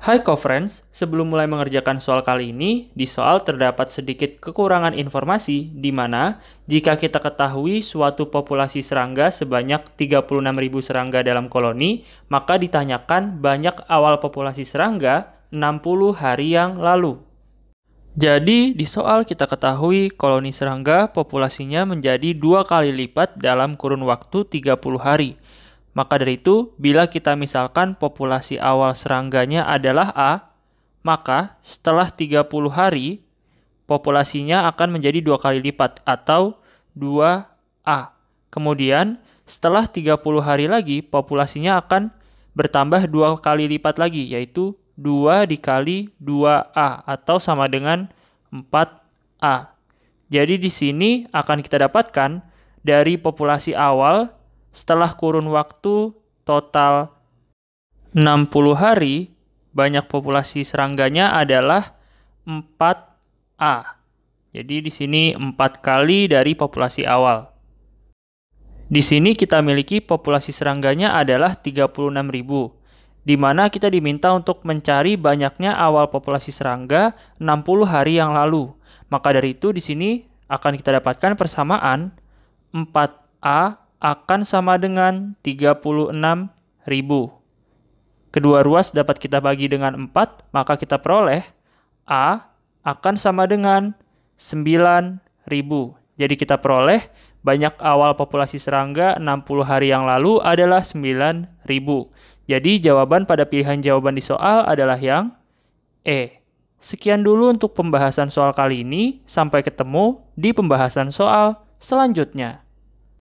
Hai co-friends, sebelum mulai mengerjakan soal kali ini, di soal terdapat sedikit kekurangan informasi di mana jika kita ketahui suatu populasi serangga sebanyak 36.000 serangga dalam koloni, maka ditanyakan banyak awal populasi serangga 60 hari yang lalu. Jadi, di soal kita ketahui koloni serangga populasinya menjadi dua kali lipat dalam kurun waktu 30 hari. Maka dari itu, bila kita misalkan populasi awal serangganya adalah A, maka setelah 30 hari, populasinya akan menjadi dua kali lipat atau 2A. Kemudian, setelah 30 hari lagi, populasinya akan bertambah dua kali lipat lagi, yaitu 2 dikali 2A atau sama dengan 4A. Jadi di sini akan kita dapatkan dari populasi awal setelah kurun waktu total 60 hari, banyak populasi serangganya adalah 4A. Jadi di sini 4 kali dari populasi awal. Di sini kita miliki populasi serangganya adalah 36.000, di mana kita diminta untuk mencari banyaknya awal populasi serangga 60 hari yang lalu. Maka dari itu di sini akan kita dapatkan persamaan 4A akan sama dengan 36.000. Kedua ruas dapat kita bagi dengan 4, maka kita peroleh A akan sama dengan 9.000. Jadi kita peroleh banyak awal populasi serangga 60 hari yang lalu adalah 9.000. Jadi jawaban pada pilihan jawaban di soal adalah yang E. Sekian dulu untuk pembahasan soal kali ini, sampai ketemu di pembahasan soal selanjutnya.